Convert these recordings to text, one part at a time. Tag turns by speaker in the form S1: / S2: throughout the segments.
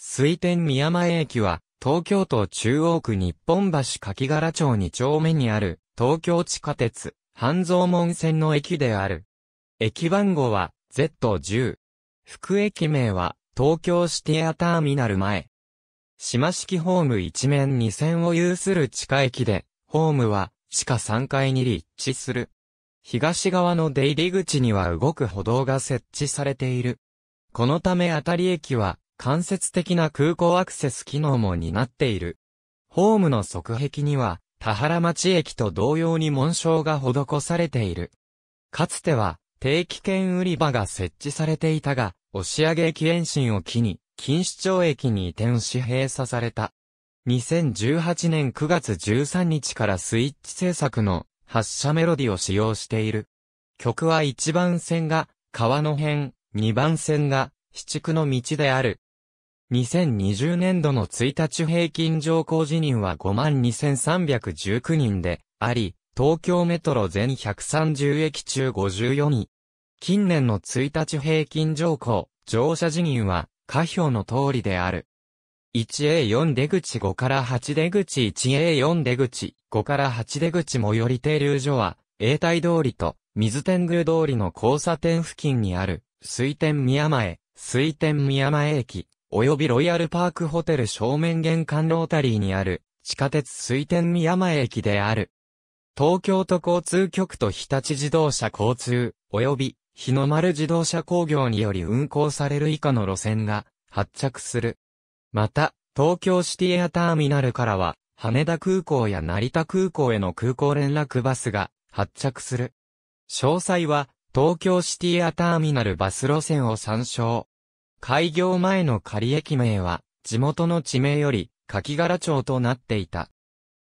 S1: 水天宮前駅は、東京都中央区日本橋柿柄町2丁目にある、東京地下鉄、半蔵門線の駅である。駅番号は、Z10。副駅名は、東京シティアターミナル前。島式ホーム一面2線を有する地下駅で、ホームは、地下3階に立地する。東側の出入り口には動く歩道が設置されている。このためあたり駅は、間接的な空港アクセス機能も担っている。ホームの側壁には、田原町駅と同様に紋章が施されている。かつては、定期券売り場が設置されていたが、押上駅延伸を機に、錦糸町駅に移転し閉鎖された。2018年9月13日からスイッチ制作の発車メロディを使用している。曲は1番線が川の辺、2番線が、四畜の道である。2020年度の1日平均上降辞任は52,319人であり、東京メトロ全130駅中54位。近年の1日平均上降、乗車辞任は、下表の通りである。1A4 出口5から8出口 1A4 出口5から8出口最寄り停留所は、永代通りと水天宮通りの交差点付近にある、水天宮前、水天宮前駅。及びロイヤルパークホテル正面玄関ロータリーにある地下鉄水天宮前駅である。東京都交通局と日立自動車交通、及び日の丸自動車工業により運行される以下の路線が発着する。また、東京シティエアターミナルからは、羽田空港や成田空港への空港連絡バスが発着する。詳細は、東京シティエアターミナルバス路線を参照。開業前の仮駅名は、地元の地名より、柿柄町となっていた。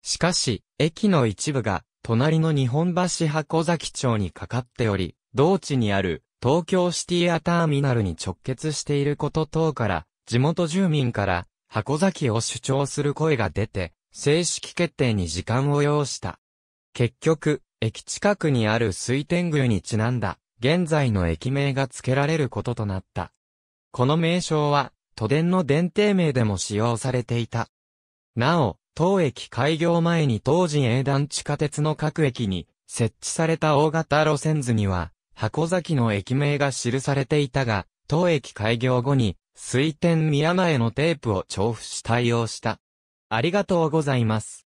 S1: しかし、駅の一部が、隣の日本橋箱崎町にかかっており、同地にある、東京シティアターミナルに直結していること等から、地元住民から、箱崎を主張する声が出て、正式決定に時間を要した。結局、駅近くにある水天宮にちなんだ、現在の駅名が付けられることとなった。この名称は、都電の電停名でも使用されていた。なお、当駅開業前に当時営団地下鉄の各駅に設置された大型路線図には、箱崎の駅名が記されていたが、当駅開業後に、水天宮前のテープを調布し対応した。ありがとうございます。